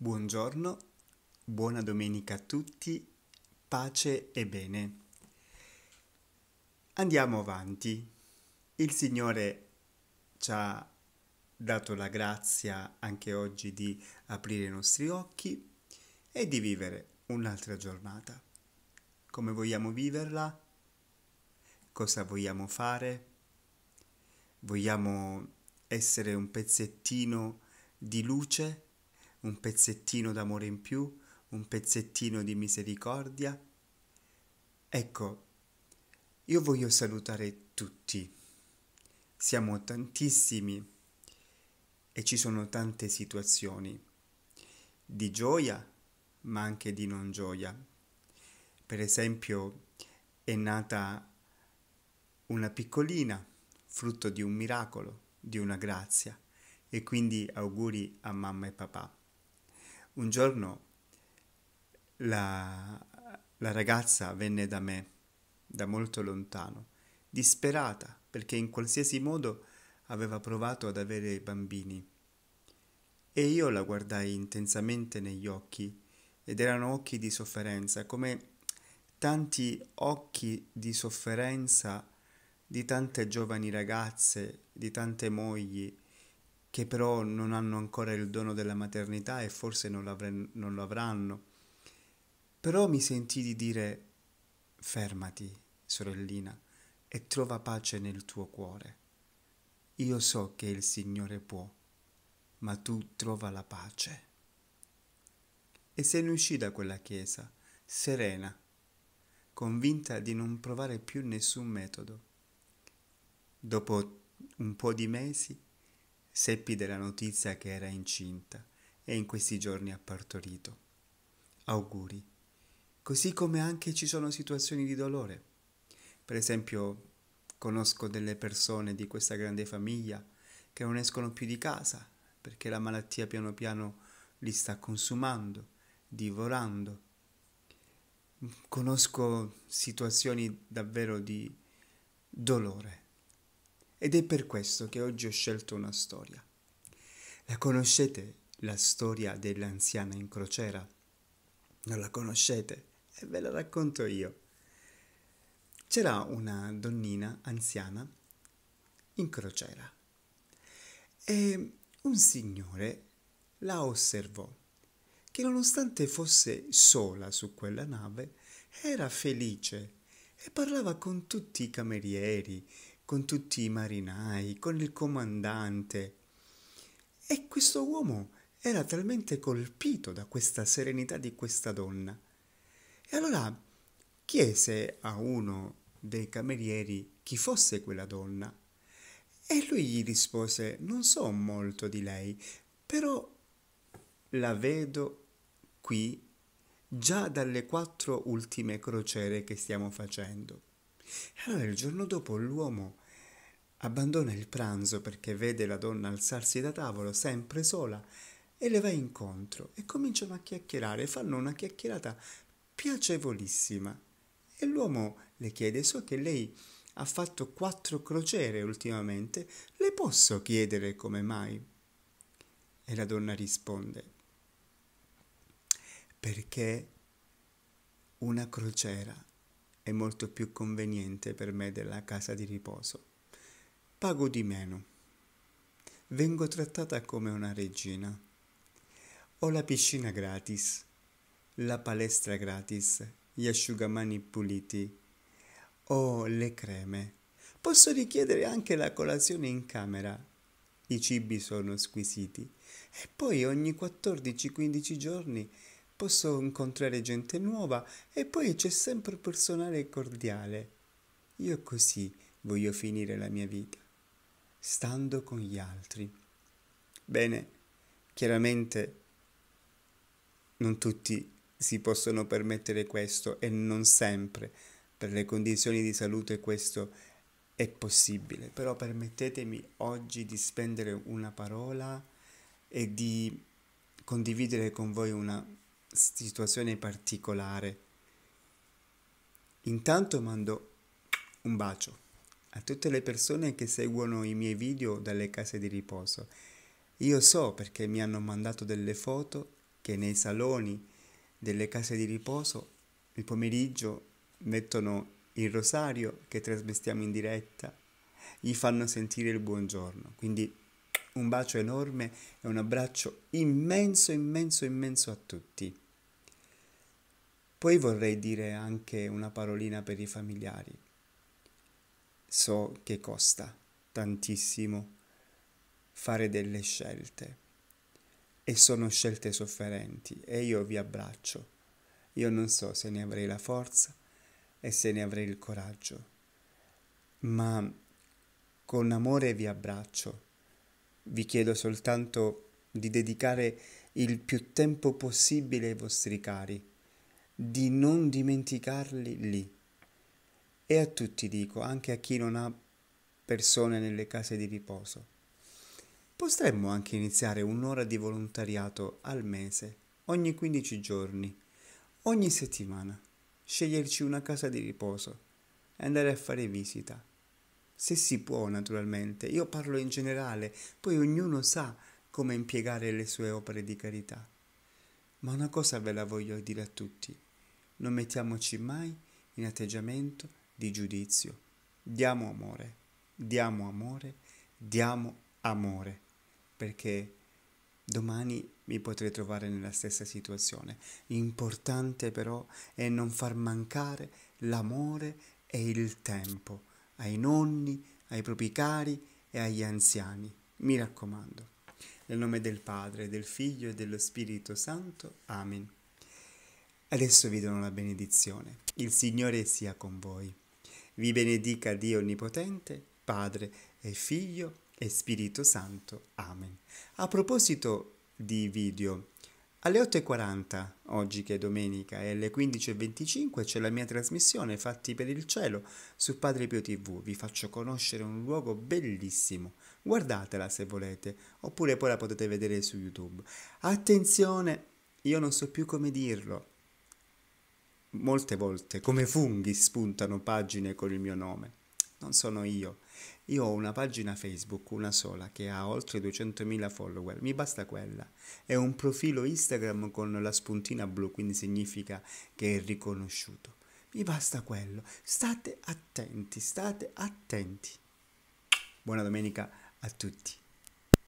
Buongiorno, buona domenica a tutti, pace e bene. Andiamo avanti. Il Signore ci ha dato la grazia anche oggi di aprire i nostri occhi e di vivere un'altra giornata. Come vogliamo viverla? Cosa vogliamo fare? Vogliamo essere un pezzettino di luce? un pezzettino d'amore in più, un pezzettino di misericordia. Ecco, io voglio salutare tutti. Siamo tantissimi e ci sono tante situazioni di gioia, ma anche di non gioia. Per esempio, è nata una piccolina, frutto di un miracolo, di una grazia, e quindi auguri a mamma e papà. Un giorno la, la ragazza venne da me, da molto lontano, disperata perché in qualsiasi modo aveva provato ad avere bambini. E io la guardai intensamente negli occhi, ed erano occhi di sofferenza, come tanti occhi di sofferenza di tante giovani ragazze, di tante mogli, che però non hanno ancora il dono della maternità e forse non, non lo avranno. Però mi sentì di dire fermati, sorellina, e trova pace nel tuo cuore. Io so che il Signore può, ma tu trova la pace. E se ne uscì da quella chiesa, serena, convinta di non provare più nessun metodo. Dopo un po' di mesi seppi della notizia che era incinta e in questi giorni ha partorito. Auguri. Così come anche ci sono situazioni di dolore. Per esempio, conosco delle persone di questa grande famiglia che non escono più di casa perché la malattia piano piano li sta consumando, divorando. Conosco situazioni davvero di dolore. Ed è per questo che oggi ho scelto una storia. La conoscete la storia dell'anziana in crociera? Non la conoscete? E ve la racconto io. C'era una donnina anziana in crociera e un signore la osservò che nonostante fosse sola su quella nave era felice e parlava con tutti i camerieri, con tutti i marinai, con il comandante. E questo uomo era talmente colpito da questa serenità di questa donna. E allora chiese a uno dei camerieri chi fosse quella donna. E lui gli rispose, non so molto di lei, però la vedo qui già dalle quattro ultime crociere che stiamo facendo. Allora il giorno dopo l'uomo abbandona il pranzo perché vede la donna alzarsi da tavolo sempre sola e le va incontro e cominciano a chiacchierare, fanno una chiacchierata piacevolissima e l'uomo le chiede so che lei ha fatto quattro crociere ultimamente, le posso chiedere come mai? E la donna risponde perché una crociera è molto più conveniente per me della casa di riposo. Pago di meno. Vengo trattata come una regina. Ho la piscina gratis, la palestra gratis, gli asciugamani puliti, ho le creme. Posso richiedere anche la colazione in camera. I cibi sono squisiti. E poi ogni 14-15 giorni posso incontrare gente nuova e poi c'è sempre personale cordiale. Io così voglio finire la mia vita, stando con gli altri. Bene, chiaramente non tutti si possono permettere questo e non sempre per le condizioni di salute questo è possibile, però permettetemi oggi di spendere una parola e di condividere con voi una situazione particolare. Intanto mando un bacio a tutte le persone che seguono i miei video dalle case di riposo. Io so perché mi hanno mandato delle foto che nei saloni delle case di riposo il pomeriggio mettono il rosario che trasmettiamo in diretta, gli fanno sentire il buongiorno. Quindi un bacio enorme e un abbraccio immenso, immenso, immenso a tutti. Poi vorrei dire anche una parolina per i familiari. So che costa tantissimo fare delle scelte e sono scelte sofferenti e io vi abbraccio. Io non so se ne avrei la forza e se ne avrei il coraggio, ma con amore vi abbraccio vi chiedo soltanto di dedicare il più tempo possibile ai vostri cari, di non dimenticarli lì. E a tutti dico, anche a chi non ha persone nelle case di riposo. Potremmo anche iniziare un'ora di volontariato al mese, ogni 15 giorni, ogni settimana, sceglierci una casa di riposo e andare a fare visita se si può naturalmente. Io parlo in generale, poi ognuno sa come impiegare le sue opere di carità. Ma una cosa ve la voglio dire a tutti, non mettiamoci mai in atteggiamento di giudizio. Diamo amore, diamo amore, diamo amore, perché domani mi potrei trovare nella stessa situazione. Importante però è non far mancare l'amore e il tempo ai nonni, ai propri cari e agli anziani. Mi raccomando. Nel nome del Padre, del Figlio e dello Spirito Santo. Amen. Adesso vi do la benedizione. Il Signore sia con voi. Vi benedica Dio Onnipotente, Padre e Figlio e Spirito Santo. Amen. A proposito di video, alle 8.40, oggi che è domenica, e alle 15.25 c'è la mia trasmissione Fatti per il cielo su Padre Pio TV. Vi faccio conoscere un luogo bellissimo. Guardatela se volete, oppure poi la potete vedere su YouTube. Attenzione, io non so più come dirlo. Molte volte, come funghi, spuntano pagine con il mio nome. Non sono io. Io ho una pagina Facebook, una sola, che ha oltre 200.000 follower, mi basta quella. È un profilo Instagram con la spuntina blu, quindi significa che è riconosciuto. Mi basta quello. State attenti, state attenti. Buona domenica a tutti.